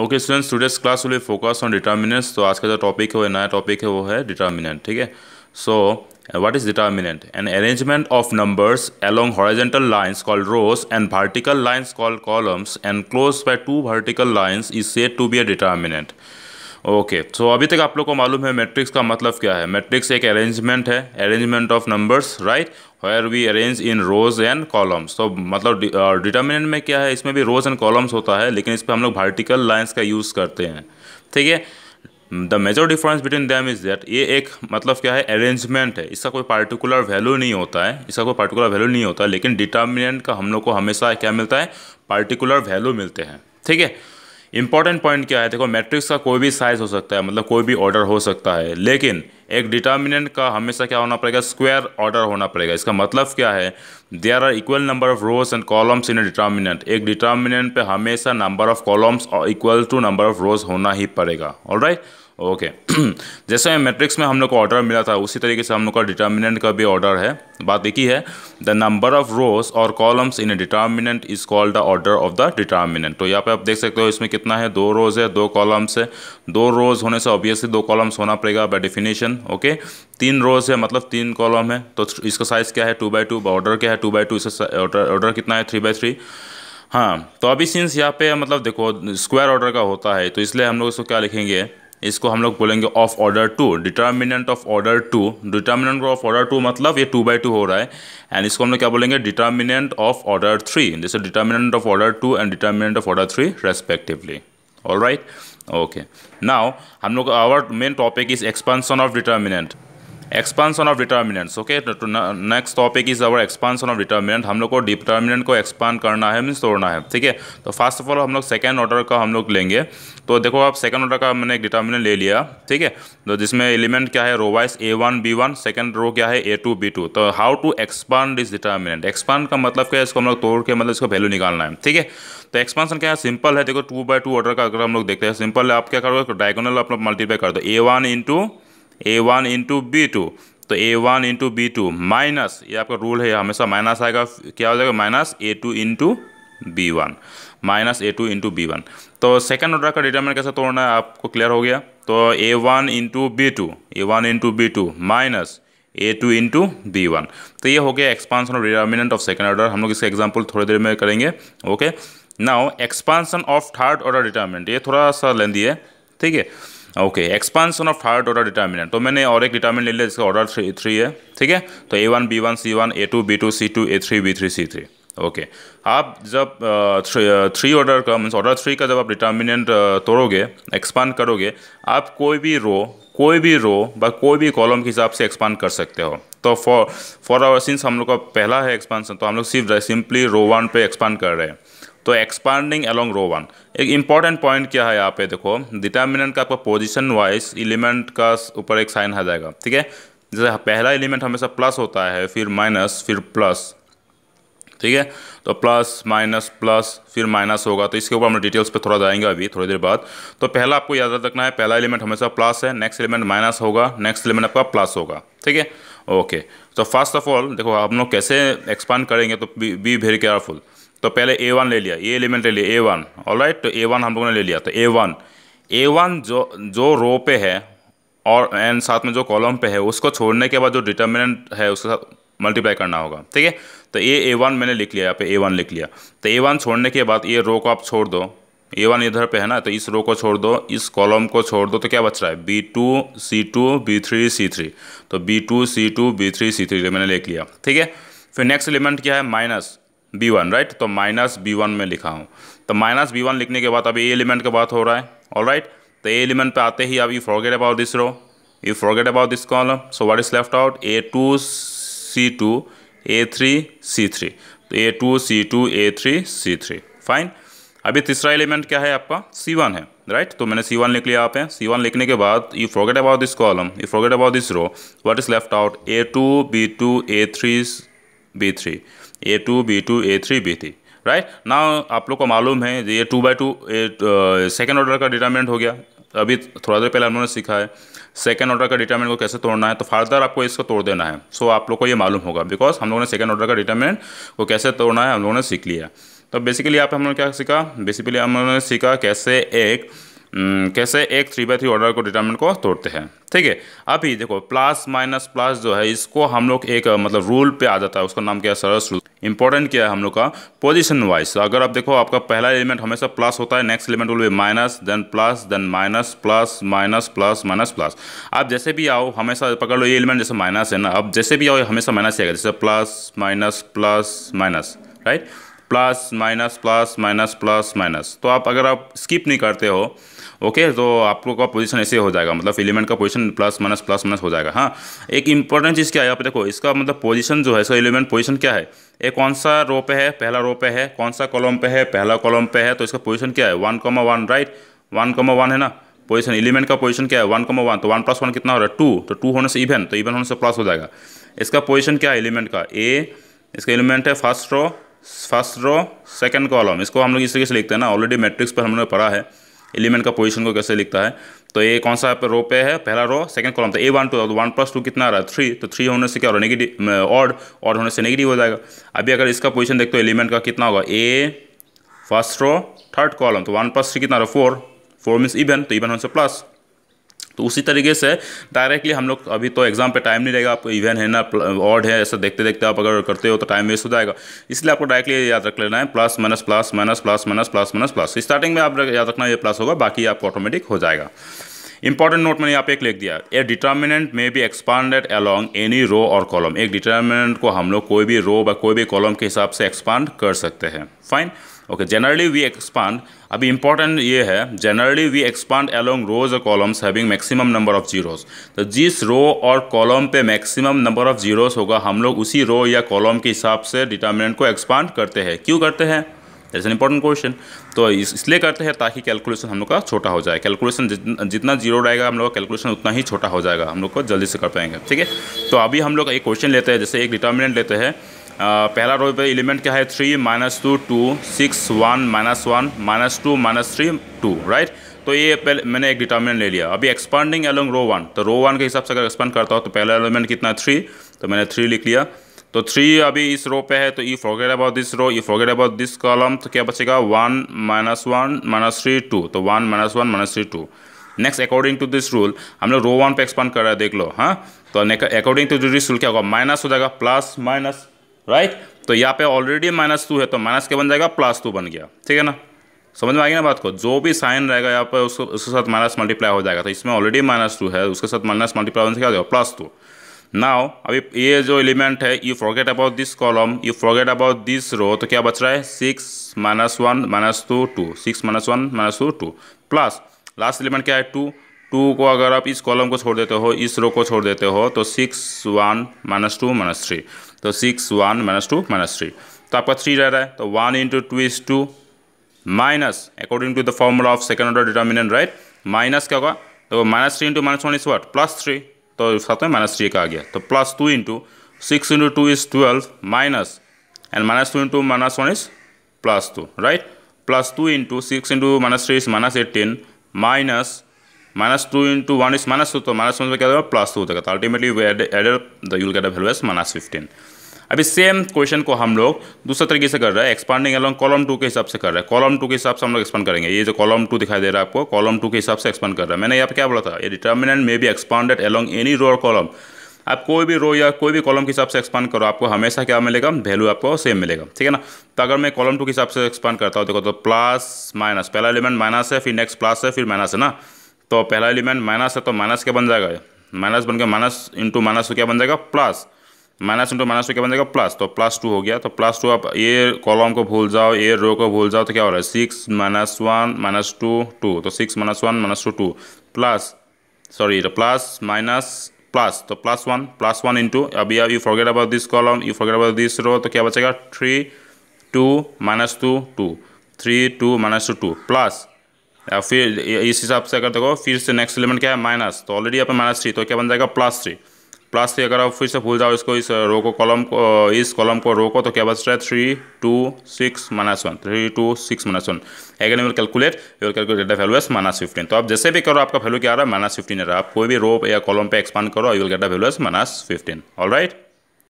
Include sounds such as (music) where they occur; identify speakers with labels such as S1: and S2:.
S1: Okay student students class will focus on determinants तो आज का जो टॉपिक है वो नया टॉपिक है वो है डिटर्मिनेंट ठीक है so what is determinant an arrangement of numbers along horizontal lines call rows and vertical lines call columns and close by two vertical lines is said to be a determinant okay okay, तो so अभी तक आप लोग को मालूम है matrix का मतलब क्या है मैट्रिक्स एक अरेंजमेंट है arrangement of numbers right where we arrange in rows and columns तो मतलब डिटर्मिनेंट uh, में क्या है इसमें भी रोज एंड कॉलम्स होता है लेकिन इस पर हम लोग वर्टिकल लाइन्स का यूज़ करते हैं ठीक है the major difference between them is that ये एक मतलब क्या है अरेंजमेंट है इसका कोई पार्टिकुलर वैल्यू नहीं होता है इसका कोई पार्टिकुलर वैल्यू नहीं होता लेकिन डिटर्मिनेंट का हम लोग को हमेशा क्या मिलता है पार्टिकुलर वैल्यू मिलते हैं ठीक है इंपॉर्टेंट पॉइंट क्या है देखो मैट्रिक्स का कोई भी साइज हो सकता है मतलब कोई भी ऑर्डर हो सकता है लेकिन एक डिटर्मिनेंट का हमेशा क्या होना पड़ेगा स्क्वायर ऑर्डर होना पड़ेगा इसका मतलब क्या है there are equal number of rows and columns in a determinant एक डिटर्मिनेंट पे हमेशा number of columns equal to number of rows होना ही पड़ेगा ऑल राइट right? ओके (clears throat) जैसे मैट्रिक्स में हम लोग को ऑर्डर मिला था उसी तरीके से हम लोग का डिटर्मिनेंट का भी ऑर्डर है बात एक ही है द नंबर ऑफ रोज और columns in a determinant is called the order of the determinant तो यहाँ पे आप देख सकते हो इसमें कितना है दो रोज है दो कॉलम्स है दो रोज होने से ऑब्वियसली दो कॉलम्स होना पड़ेगा बाय डिफिनेशन ओके तीन रोज है मतलब तीन कॉलम है तो इसका साइज़ क्या है टू बाई टू ऑर्डर क्या है टू बाई टू इसका ऑर्डर ऑर्डर कितना है थ्री बाई थ्री हाँ तो अभी सिंस यहाँ पे मतलब देखो स्क्वायर ऑर्डर का होता है तो इसलिए हम लोग इसको क्या लिखेंगे इसको हम लोग बोलेंगे of order two determinant of order two determinant of order two मतलब ये टू बाई टू हो रहा है एंड इसको हम लोग क्या बोलेंगे डिटर्मिनेंट ऑफ ऑर्डर थ्री जैसे determinant of order two and determinant of order three respectively all right okay now हम लोग our main topic is expansion of determinant expansion of determinants okay next topic is our expansion of determinant हम लोग को determinant को expand करना है means तोड़ना है ठीक है तो फर्स्ट ऑफ ऑल हम लोग सेकेंड ऑर्डर का हम लोग लेंगे तो देखो आप सेकेंड ऑर्डर का मैंने एक डिटर्मिनेंट ले लिया ठीक है तो जिसमें एलिमेंट क्या है row wise A one B one second row क्या है ए टू बी टू तो how to expand this determinant expand का मतलब क्या है इसको हम लोग तोड़ के मतलब इसको वैल्यू निकालना है ठीक है तो एक्सपांसन क्या है सिंपल है देखो टू बाई टू ऑर्डर का अगर हम लोग देखते हैं सिंपल है आप क्या करोगे डायगोनल आप लोग मल्टीप्लाई कर दो A one into A one into B two तो A one into B two minus ये आपका रूल है हमेशा माइनस आएगा क्या हो जाएगा minus A two into B one minus A two into B one तो सेकेंड ऑर्डर का डिटर्मिनेंट कैसे तोड़ना है आपको क्लियर हो गया तो A one into B two A one into B two minus A two into B one तो ये हो गया expansion of determinant of second order हम लोग इसका एग्जाम्पल थोड़ी देर में करेंगे okay now expansion of third order determinant ये थोड़ा सा लेंदी है ठीक है okay expansion of third order determinant तो मैंने और एक डिटर्मिनेंट ले लिया जिसका ऑर्डर थ्री थ्री है ठीक है तो A one B one C one A two B two C two A three B three C three okay आप जब थ्री ऑर्डर का मीन ऑर्डर थ्री का जब आप डिटर्मिनेंट तोड़ोगे एक्सपांड करोगे आप कोई भी रो कोई भी रो व कोई भी कॉलम के हिसाब से एक्सपांड कर सकते हो तो फॉर फॉर आवर सिंस हम लोग का पहला है एक्सपांसन तो हम लोग सिर्फ सिंपली रो वन पे एक्सपांड कर रहे हैं तो एक्सपांडिंग अलोंग रो वन एक इंपॉर्टेंट पॉइंट क्या है यहाँ पे देखो डिटर्मिनेंट का आपका पोजिशन वाइज एलिमेंट का ऊपर एक साइन आ जाएगा ठीक है जैसे पहला एलिमेंट हमेशा प्लस होता है फिर माइनस फिर प्लस ठीक है तो प्लस माइनस प्लस फिर माइनस होगा तो इसके ऊपर हम डिटेल्स पे थोड़ा जाएंगे अभी थोड़ी देर बाद तो पहला आपको याद रखना है पहला एलिमेंट हमेशा प्लस है नेक्स्ट एलिमेंट माइनस होगा नेक्स्ट एलिमेंट आपका प्लस होगा ठीक है ओके तो फर्स्ट ऑफ ऑल देखो हम लोग कैसे एक्सपांड करेंगे तो बी वेरी केयरफुल तो पहले ए वन ले लिया ये एलिमेंट ले लिया ए वन ऑल राइट तो ए वन हम लोगों ने ले लिया तो ए वन ए वन जो जो रो पे है और एंड साथ में जो कॉलम पे है उसको छोड़ने के बाद जो डिटर्मिनेंट है उसके साथ मल्टीप्लाई करना होगा ठीक है तो ये ए वन मैंने लिख लिया यहाँ पे ए वन लिख लिया तो ए वन छोड़ने के बाद ये रो को आप छोड़ दो ए वन इधर पे है ना तो इस रो को छोड़ दो इस कॉलम को छोड़ दो तो क्या बच रहा है B two C two B three C three तो B two C two B three C three मैंने लिख लिया ठीक है फिर नेक्स्ट एलिमेंट क्या है माइनस बी वन राइट तो माइनस बी वन में लिखा हूँ तो माइनस बी वन लिखने के बाद अभी ए एलिमेंट के बात हो रहा है ऑल राइट तो ए एलिमेंट पे आते ही अब you forget about this row you forget about this column so what is left out A two C two A three C three तो A two C two A three C three fine अभी तीसरा element क्या है आपका सी one है right तो मैंने सी one लिख लिया आप है सी वन लिखने के बाद you forget about this column you forget about this row what is left out A two B two A three B three A two B two A three B three right ना आप लोग को मालूम है ये two by two second order का determinant हो गया अभी थोड़ा देर पहले हम लोगों ने सीखा है सेकेंड ऑर्डर का डिटर्मेंट को कैसे तोड़ना है तो फर्दर आपको इसको तोड़ देना है सो so, आप लोग को ये मालूम होगा बिकॉज हम लोगों ने सेकेंड ऑर्डर का डिटर्मेंट को कैसे तोड़ना है हम लोगों ने सीख लिया तो बेसिकली आप हम लोगों ने क्या सीखा बेसिकली हम लोगों ने सीखा कैसे एक हम्म, कैसे एक थ्री बाई थ्री ऑर्डर को डिटर्मेंट को तोड़ते हैं ठीक है अभी देखो प्लस माइनस प्लस जो है इसको हम लोग एक मतलब रूल पे आ जाता है उसका नाम क्या है सरस रूल इंपॉर्टेंट क्या है हम लोग का पोजीशन तो वाइज अगर आप देखो आपका पहला एलिमेंट हमेशा प्लस होता है next element will be minus then plus then minus plus minus plus minus plus आप जैसे भी आओ हमेशा पकड़ लो ये एलिमेंट जैसे माइनस है ना अब जैसे भी आओ हमेशा माइनस ही आएगा जैसे plus minus plus minus right plus minus plus minus plus minus तो आप अगर आप स्किप नहीं करते हो ओके तो आप लोग का पोजिशन ऐसे हो जाएगा मतलब एलिमेंट का position plus minus plus minus हो जाएगा हाँ एक इंपॉर्टेंट चीज़ क्या है आप देखो इसका मतलब पोजिशन जो है इसका एलिमेंट पोजिशन क्या है ये कौन सा रो पे है पहला रो पे है कौन सा कॉलम पे है पहला कॉलम पे है तो इसका पोजिशन क्या है one comma one right one comma one है ना पोजिशन एलिमेंट का पोजिशन क्या है वन कॉमा वन तो वन प्लस वन कितना हो रहा है टू तो टू होने से इवन तो इवन होने से प्लस हो जाएगा इसका पोजिशन क्या है एलिमेंट का ए इसका एलिमेंट है first row first row second column इसको हम लोग इस तरीके से लिखते हैं ना ऑलरेडी मैट्रिक्स पर हम लोग पढ़ा है एलिमेंट का पोजीशन को कैसे लिखता है तो ये कौन सा रो पे है पहला रो सेकंड कॉलम तो A one two one plus two कितना आ रहा है थ्री तो थ्री होने से क्या हो रहा है नेगेटिव ऑड ऑड होने से नेगेटिव हो जाएगा अभी अगर इसका पोजीशन देखते हो एलिमेंट का कितना होगा A first row third column तो वन प्लस थ्री कितना रहा फोर फोर मीन्स इवन तो इवन होने से प्लस तो उसी तरीके से डायरेक्टली हम लोग अभी तो एग्जाम पे टाइम नहीं रहेगा आपको इवेंट है ना ऑड है ऐसा देखते देखते आप अगर करते हो तो टाइम वेस्ट हो जाएगा इसलिए आपको डायरेक्टली याद रख लेना है plus minus plus minus plus minus plus minus plus starting में आप याद रखना ये प्लस होगा बाकी आपको ऑटोमेटिक हो जाएगा इंपॉर्टेंट नोट मैंने यहाँ पे एक लिख दिया a determinant may be expanded along any row और कॉलम एक डिटर्मिनेंट को हम लोग कोई भी रो या कोई भी कॉलम के हिसाब से एक्सपांड कर सकते हैं fine okay generally we expand अभी इंपॉर्टेंट ये है generally we expand along rows और columns having maximum number of zeros तो जिस रो और कॉलम पे मैक्सिमम नंबर ऑफ जीरोस होगा हम लोग उसी रो या कॉलम के हिसाब से डिटर्मिनेंट को एक्सपांड करते हैं क्यों करते हैं इज एन इंपॉर्टेंट क्वेश्चन तो इसलिए करते हैं ताकि कैलकुलेशन हम लोग का छोटा हो जाए कैलकुलेशन जितना जीरो रहेगा हम लोग का कैलकुलेशन उतना ही छोटा हो जाएगा हम लोग को जल्दी से कर पाएंगे ठीक है तो अभी हम लोग एक क्वेश्चन लेते हैं जैसे एक डिटर्मिनेंट लेते हैं पहला रो पे एलिमेंट क्या है three minus two two six one minus one minus two minus three two right तो ये पहले मैंने एक डिटर्मिनेंट ले लिया अभी एक्सपांडिंग अलोंग रो वन तो रो वन के हिसाब से अगर एक्सपांड करता हूँ तो पहला एलिमेंट कितना थ्री तो मैंने थ्री लिख लिया तो थ्री अभी इस रो पे है तो we forget about this row we forget about this column तो क्या बचेगा one minus one minus three two तो one minus one minus three two next according to this rule हम लोग रो वन पे एक्सपांड कर रहे हैं देख लो हाँ तो अकॉर्डिंग टू दिस रूल क्या होगा माइनस हो जाएगा प्लस माइनस राइट तो यहाँ पे ऑलरेडी माइनस टू है तो माइनस क्या बन जाएगा प्लस टू बन गया ठीक है ना समझ में आएगी ना बात को जो भी साइन रहेगा यहाँ पर उसको उसके साथ माइनस मल्टीप्लाई हो जाएगा तो इसमें ऑलरेडी माइनस टू है उसके साथ माइनस मल्टीप्लाई होने से क्या हो जाएगा प्लस टू नाउ अभी ये जो एलिमेंट है you forget about this column you forget about this row तो क्या बच रहा है six minus one minus two two six minus one minus two two plus last element क्या है टू टू को अगर आप इस कॉलम को छोड़ देते हो इस रो को छोड़ देते हो तो six one minus two minus three तो six one minus two minus three तो आपका थ्री रह रहा है तो one into two is two minus according to the formula of second order determinant right minus क्या होगा तो minus three into minus one is what plus three तो साथ में माइनस थ्री का आ गया तो plus two into six into two is twelve minus and minus two into minus one is plus two right plus two into six into minus three is minus eighteen minus minus 2 into 1 is minus 2 तो minus 1 में क्या होगा plus two हो जाएगा तो ultimately added you'll get a value as minus fifteen अभी same question को हम लोग दूसरे तरीके से कर रहे हैं एक्सपांडिंग अलॉन्ग कॉलम टू के हिसाब से कर रहे हैं कॉलम टू के हिसाब से हम लोग एक्सपांड करेंगे ये जो कॉलम टू दिखाई दे रहा है आपको कॉलम टू के हिसाब से एक्सपांड कर रहा है मैंने यहाँ पर क्या बोला था ये determinant may be expanded along any row और कॉलम आप कोई भी रो या कोई भी कॉलम के हिसाब से एक्सपांड करो आपको हमेशा क्या मिलेगा वैल्यू आपको सेम मिलेगा ठीक है ना तो अगर मैं कॉलम टू के हिसाब से एक्सपांड करता हूँ देखो तो प्लस माइनस पहला एलिमेंट माइनस है फिर नेक्स्ट प्लस है फिर माइनस है ना तो पहला एलिमेंट माइनस है तो माइनस क्या बन जाएगा माइनस बन गया माइनस इंटू माइनस क्या बन जाएगा प्लस माइनस इंटू माइनस क्या बन जाएगा प्लस तो प्लस टू हो गया तो प्लस टू आप ए कॉलम को भूल जाओ ए रो को भूल जाओ तो क्या हो रहा है six minus one minus two two तो six minus one minus two two plus sorry plus minus plus तो plus one plus one into अभी you forget about this column you forget about this row तो क्या बचेगा three two minus two two three two minus two two plus या फिर इस हिसाब से अगर देखो फिर से नेक्स्ट एलिमेंट क्या है माइनस तो ऑलरेडी यहाँ पे माइनस थ्री तो क्या बन जाएगा प्लस थ्री प्लस थ्री अगर आप फिर से भूल जाओ इसको इस रो को कॉलम को इस कॉलम को रो को तो क्या बच रहा है three two six minus one three two six minus one again will calculate will calculate the value as minus fifteen तो आप जैसे भी करो आपका वैल्यू क्या आ रहा है माइनस फिफ्टीन आ रहा है आप कोई भी रो या कॉलम पे एक्सपांड करो you'll get the value as minus fifteen all right